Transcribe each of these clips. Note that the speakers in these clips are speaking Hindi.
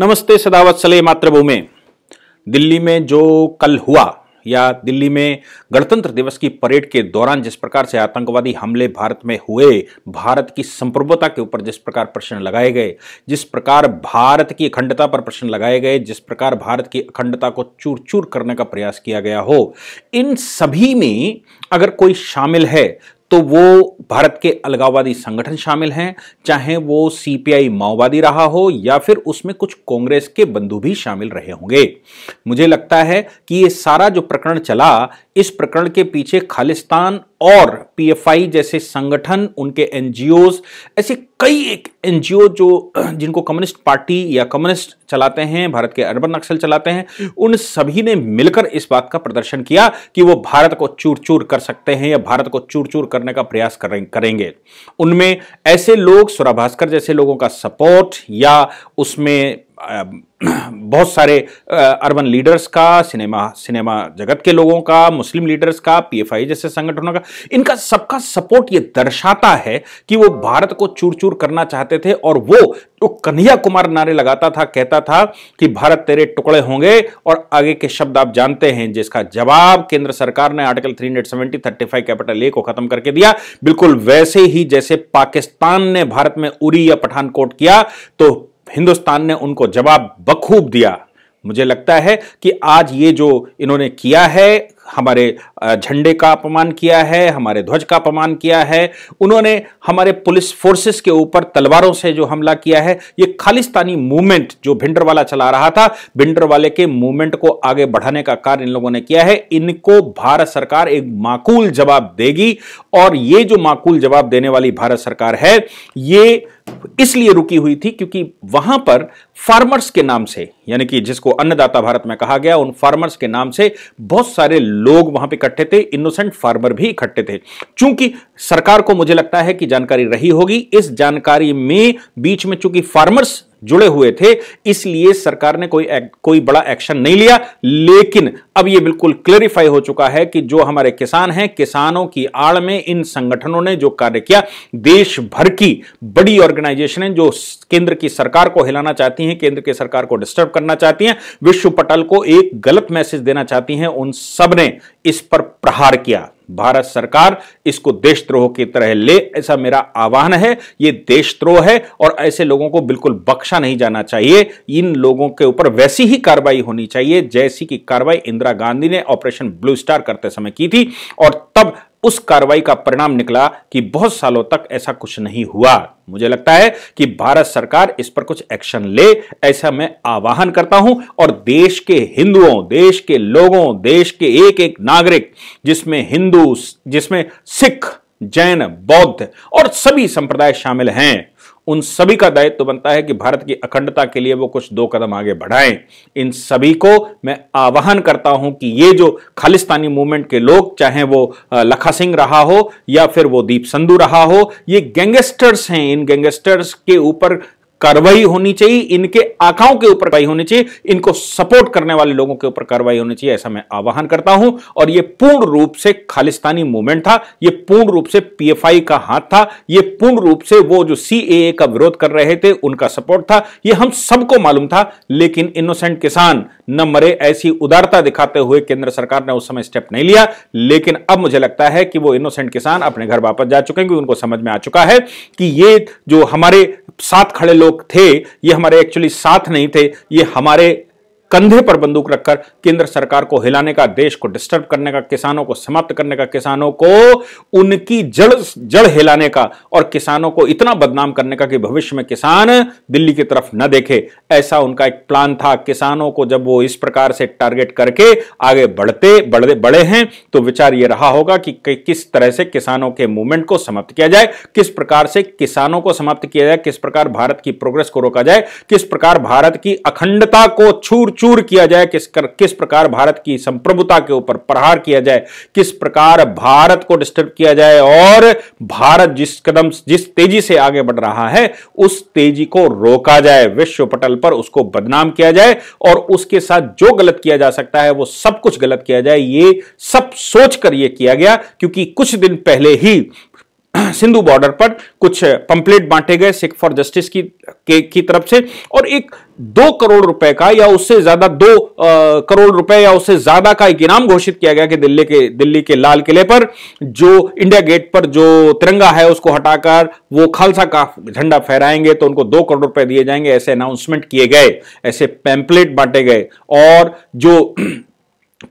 नमस्ते सदावत सले मातृभूमि दिल्ली में जो कल हुआ या दिल्ली में गणतंत्र दिवस की परेड के दौरान जिस प्रकार से आतंकवादी हमले भारत में हुए भारत की संप्रभुता के ऊपर जिस प्रकार प्रश्न लगाए गए जिस प्रकार भारत की अखंडता पर प्रश्न लगाए गए जिस प्रकार भारत की अखंडता को चूर चूर करने का प्रयास किया गया हो इन सभी में अगर कोई शामिल है तो वो भारत के अलगाववादी संगठन शामिल हैं चाहे वो सीपीआई माओवादी रहा हो या फिर उसमें कुछ कांग्रेस के बंधु भी शामिल रहे होंगे मुझे लगता है कि ये सारा जो प्रकरण चला इस प्रकरण के पीछे खालिस्तान और पीएफआई जैसे संगठन उनके एनजीओज ऐसे कई एक एनजीओ जो जिनको कम्युनिस्ट पार्टी या कम्युनिस्ट चलाते हैं भारत के अर्बन नक्सल चलाते हैं उन सभी ने मिलकर इस बात का प्रदर्शन किया कि वो भारत को चूर चूर कर सकते हैं या भारत को चूर चूर करने का प्रयास करेंगे उनमें ऐसे लोग सुरा भास्कर जैसे लोगों का सपोर्ट या उसमें बहुत सारे अर्बन लीडर्स का सिनेमा सिनेमा जगत के लोगों का मुस्लिम लीडर्स का पीएफआई जैसे संगठनों का इनका सबका सपोर्ट ये दर्शाता है कि वो भारत को चूर चूर करना चाहते थे और वो जो कन्हैया कुमार नारे लगाता था कहता था कि भारत तेरे टुकड़े होंगे और आगे के शब्द आप जानते हैं जिसका जवाब केंद्र सरकार ने article three hundred seventy thirty five capital A को खत्म करके दिया बिल्कुल वैसे ही जैसे पाकिस्तान ने भारत में उरी या पठानकोट किया तो हिंदुस्तान ने उनको जवाब बखूब दिया मुझे लगता है कि आज ये जो इन्होंने किया है हमारे झंडे का अपमान किया है हमारे ध्वज का अपमान किया है उन्होंने हमारे पुलिस फोर्सेस के ऊपर तलवारों से जो हमला किया है ये खालिस्तानी मूवमेंट जो भिंडरवाला चला रहा था वाले के मूवमेंट को आगे बढ़ाने का कार्य इन लोगों ने किया है इनको भारत सरकार एक माकूल जवाब देगी और ये जो माकूल जवाब देने वाली भारत सरकार है ये इसलिए रुकी हुई थी क्योंकि वहां पर फार्मर्स के नाम से यानी कि जिसको अन्नदाता भारत में कहा गया उन फार्मर्स के नाम से बहुत सारे लोग वहां पर इकट्ठे थे इनोसेंट फार्मर भी इकट्ठे थे चूंकि सरकार को मुझे लगता है कि जानकारी रही होगी इस जानकारी में बीच में चूंकि फार्मर्स जुड़े हुए थे इसलिए सरकार ने कोई एक, कोई बड़ा एक्शन नहीं लिया लेकिन अब यह बिल्कुल क्लियरिफाई हो चुका है कि जो हमारे किसान हैं किसानों की आड़ में इन संगठनों ने जो कार्य किया देश भर की बड़ी ऑर्गेनाइजेशनें जो केंद्र की सरकार को हिलाना चाहती हैं केंद्र की सरकार को डिस्टर्ब करना चाहती हैं विश्व पटल को एक गलत मैसेज देना चाहती हैं उन सब ने इस पर प्रहार किया भारत सरकार इसको देशद्रोह की तरह ले ऐसा मेरा आह्वान है ये देशद्रोह है और ऐसे लोगों को बिल्कुल बख्शा नहीं जाना चाहिए इन लोगों के ऊपर वैसी ही कार्रवाई होनी चाहिए जैसी की कार्रवाई इंदिरा गांधी ने ऑपरेशन ब्लू स्टार करते समय की थी और तब उस कार्रवाई का परिणाम निकला कि बहुत सालों तक ऐसा कुछ नहीं हुआ मुझे लगता है कि भारत सरकार इस पर कुछ एक्शन ले ऐसा मैं आवाहन करता हूं और देश के हिंदुओं देश के लोगों देश के एक एक नागरिक जिसमें हिंदू जिसमें सिख जैन बौद्ध और सभी संप्रदाय शामिल हैं उन सभी का दायित्व तो बनता है कि भारत की अखंडता के लिए वो कुछ दो कदम आगे बढ़ाएं इन सभी को मैं आह्वान करता हूं कि ये जो खालिस्तानी मूवमेंट के लोग चाहे वो लखा सिंह रहा हो या फिर वो दीप संधु रहा हो ये गैंगस्टर्स हैं इन गैंगस्टर्स के ऊपर कार्रवाई होनी चाहिए इनके आंखाओं के ऊपर कार्रवाई होनी चाहिए इनको सपोर्ट करने वाले लोगों के ऊपर कार्रवाई होनी चाहिए ऐसा मैं आह्वान करता हूं और यह पूर्ण रूप से खालिस्तानी मूवमेंट था यह पूर्ण रूप से पीएफआई का हाथ था यह पूर्ण रूप से वो जो सी का विरोध कर रहे थे उनका सपोर्ट था यह हम सबको मालूम था लेकिन इनोसेंट किसान न मरे ऐसी उदारता दिखाते हुए केंद्र सरकार ने उस समय स्टेप नहीं लिया लेकिन अब मुझे लगता है कि वो इनोसेंट किसान अपने घर वापस जा चुके हैं क्योंकि उनको समझ में आ चुका है कि ये जो हमारे साथ खड़े लोग थे ये हमारे एक्चुअली साथ नहीं थे ये हमारे कंधे पर बंदूक रखकर केंद्र सरकार को हिलाने का देश को डिस्टर्ब करने का किसानों को समाप्त करने का किसानों को उनकी जड़ जड़ हिलाने का और किसानों को इतना बदनाम करने का कि भविष्य में किसान दिल्ली की तरफ न देखे ऐसा उनका एक प्लान था किसानों को जब वो इस प्रकार से टारगेट करके आगे बढ़ते बढ़े बड़े हैं तो विचार ये रहा होगा कि, कि किस तरह से किसानों के मूवमेंट को समाप्त किया जाए किस प्रकार से किसानों को समाप्त किया जाए किस प्रकार भारत की प्रोग्रेस को रोका जाए किस प्रकार भारत की अखंडता को छूर चूर किया जाए किस कर, किस प्रकार भारत की संप्रभुता के ऊपर प्रहार किया जाए किस प्रकार भारत को डिस्टर्ब किया जाए और भारत जिस कदम जिस तेजी से आगे बढ़ रहा है उस तेजी को रोका जाए विश्व पटल पर उसको बदनाम किया जाए और उसके साथ जो गलत किया जा सकता है वो सब कुछ गलत किया जाए ये सब सोच कर ये किया गया क्योंकि कुछ दिन पहले ही सिंधु बॉर्डर पर कुछ पंपलेट बांटे गए सिख फॉर जस्टिस की के, की तरफ से और एक दो करोड़ रुपए का या उससे ज्यादा दो आ, करोड़ रुपए या उससे ज्यादा का एक इनाम घोषित किया गया कि दिल्ली के दिल्ली के लाल किले पर जो इंडिया गेट पर जो तिरंगा है उसको हटाकर वो खालसा का झंडा फहराएंगे तो उनको दो करोड़ रुपए दिए जाएंगे ऐसे अनाउंसमेंट किए गए ऐसे पैम्पलेट बांटे गए और जो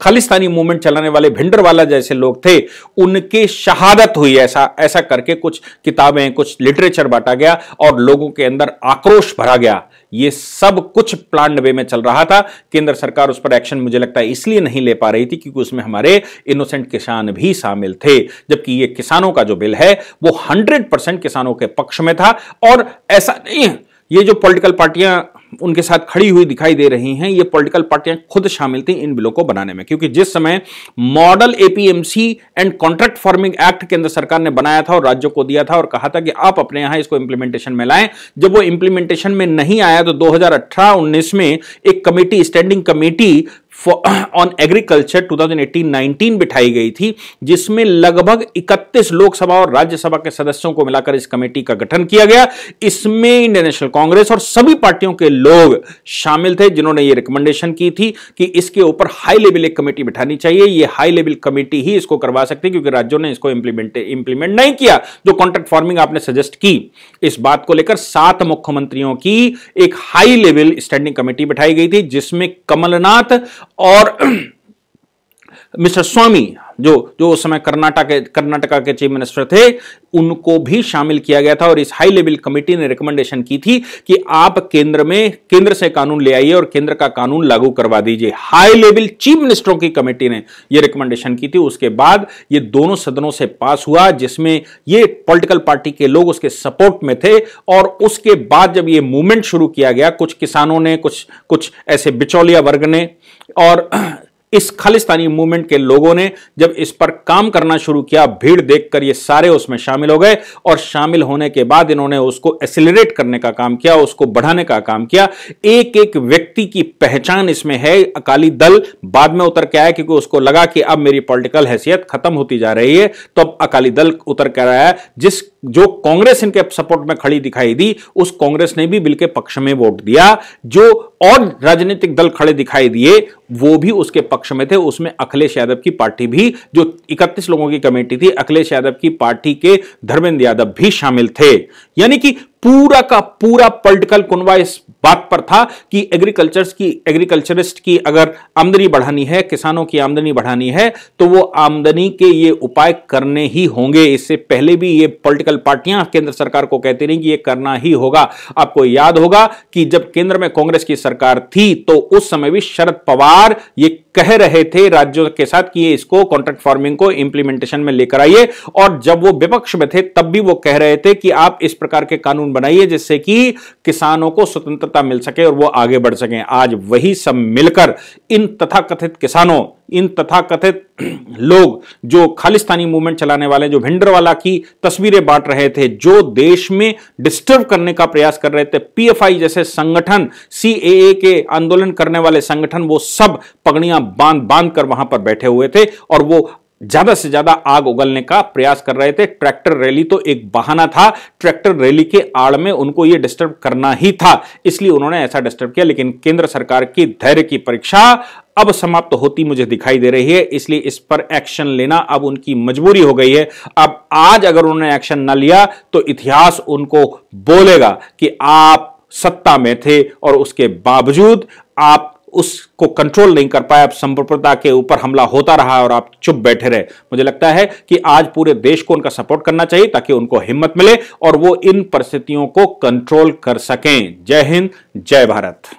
खालिस्तानी मूवमेंट चलाने वाले भिंडरवाला जैसे लोग थे उनके शहादत हुई ऐसा ऐसा करके कुछ किताबें कुछ लिटरेचर बांटा गया और लोगों के अंदर आक्रोश भरा गया ये सब कुछ प्लान वे में चल रहा था केंद्र सरकार उस पर एक्शन मुझे लगता है इसलिए नहीं ले पा रही थी क्योंकि उसमें हमारे इनोसेंट किसान भी शामिल थे जबकि ये किसानों का जो बिल है वो हंड्रेड परसेंट किसानों के पक्ष में था और ऐसा नहीं ये जो पॉलिटिकल पार्टियां उनके साथ खड़ी हुई दिखाई दे रही हैं ये पॉलिटिकल पार्टियां खुद शामिल थी इन बिलों को बनाने में क्योंकि जिस समय model APMC and contract farming act केंद्र सरकार ने बनाया था और राज्यों को दिया था और कहा था कि आप अपने यहां इसको इंप्लीमेंटेशन में लाएं जब वो इंप्लीमेंटेशन में नहीं आया तो दो हजार में एक committee standing committee on agriculture 2018-19 बिठाई गई थी जिसमें लगभग 31 लोकसभा और राज्यसभा के सदस्यों को मिलाकर इस कमेटी का गठन किया गया इसमें इंडियन नेशनल कांग्रेस और सभी पार्टियों के लोग शामिल थे जिन्होंने ये रिकमेंडेशन की थी कि इसके ऊपर हाई लेवल एक कमेटी बिठानी चाहिए ये हाई लेवल कमेटी ही इसको करवा सकती है क्योंकि राज्यों ने इसको इंप्लीमेंट इंप्लीमेंट नहीं किया जो कॉन्ट्रैक्ट फार्मिंग आपने सजेस्ट की इस बात को लेकर सात मुख्यमंत्रियों की एक हाई लेवल स्टैंडिंग कमेटी बिठाई गई थी जिसमें कमलनाथ और मिस्टर स्वामी जो जो उस समय कर्नाटक के कर्नाटका के चीफ मिनिस्टर थे उनको भी शामिल किया गया था और इस हाई लेवल कमेटी ने रिकमेंडेशन की थी कि आप केंद्र में केंद्र से कानून ले आइए और केंद्र का कानून लागू करवा दीजिए हाई लेवल चीफ मिनिस्टरों की कमेटी ने यह रिकमेंडेशन की थी उसके बाद ये दोनों सदनों से पास हुआ जिसमें ये पोलिटिकल पार्टी के लोग उसके सपोर्ट में थे और उसके बाद जब ये मूवमेंट शुरू किया गया कुछ किसानों ने कुछ कुछ ऐसे बिचौलिया वर्ग ने और इस खालिस्तानी मूवमेंट के लोगों ने जब इस पर काम करना शुरू किया भीड़ देखकर ये सारे उसमें शामिल हो गए और शामिल होने के बाद इन्होंने उसको एसिलरेट करने का काम किया उसको बढ़ाने का काम किया एक एक व्यक्ति की पहचान इसमें है अकाली दल बाद में उतर के आया क्योंकि उसको लगा कि अब मेरी पॉलिटिकल हैसियत खत्म होती जा रही है तो अब अकाली दल उतर कर आया जिस जो कांग्रेस इनके सपोर्ट में खड़ी दिखाई दी उस कांग्रेस ने भी बिल के पक्ष में वोट दिया जो और राजनीतिक दल खड़े दिखाई दिए वो भी उसके पक्ष में थे उसमें अखिलेश यादव की पार्टी भी जो 31 लोगों की कमेटी थी अखिलेश यादव की पार्टी के धर्मेंद्र यादव भी शामिल थे यानी कि पूरा का पूरा पॉलिटिकल कुनवा इस बात पर था कि एग्रीकल्चर की एग्रीकल्चरिस्ट की अगर आमदनी बढ़ानी है किसानों की आमदनी बढ़ानी है तो वो आमदनी के ये उपाय करने ही होंगे इससे पहले भी ये पॉलिटिकल पार्टियां केंद्र सरकार को कहती रही कि ये करना ही होगा आपको याद होगा कि जब केंद्र में कांग्रेस की सरकार थी तो उस समय भी शरद पवार ये कह रहे थे राज्यों के साथ कि ये इसको कॉन्ट्रैक्ट फार्मिंग को इंप्लीमेंटेशन में लेकर आइए और जब वो विपक्ष में थे तब भी वो कह रहे थे कि आप इस प्रकार के कानून बनाइए जिससे कि किसानों को स्वतंत्रता सफलता मिल सके और वो आगे बढ़ सके आज वही सब मिलकर इन तथाकथित किसानों इन तथाकथित लोग जो खालिस्तानी मूवमेंट चलाने वाले जो भिंडरवाला की तस्वीरें बांट रहे थे जो देश में डिस्टर्ब करने का प्रयास कर रहे थे पीएफआई जैसे संगठन सीएए के आंदोलन करने वाले संगठन वो सब पगड़ियां बांध बांध कर वहां पर बैठे हुए थे और वो ज्यादा से ज्यादा आग उगलने का प्रयास कर रहे थे ट्रैक्टर रैली तो एक बहाना था ट्रैक्टर रैली के आड़ में उनको यह डिस्टर्ब करना ही था इसलिए उन्होंने ऐसा डिस्टर्ब किया लेकिन केंद्र सरकार की धैर्य की परीक्षा अब समाप्त तो होती मुझे दिखाई दे रही है इसलिए इस पर एक्शन लेना अब उनकी मजबूरी हो गई है अब आज अगर उन्होंने एक्शन ना लिया तो इतिहास उनको बोलेगा कि आप सत्ता में थे और उसके बावजूद आप उसको कंट्रोल नहीं कर पाए अब संप्रभुता के ऊपर हमला होता रहा और आप चुप बैठे रहे मुझे लगता है कि आज पूरे देश को उनका सपोर्ट करना चाहिए ताकि उनको हिम्मत मिले और वो इन परिस्थितियों को कंट्रोल कर सकें जय हिंद जय भारत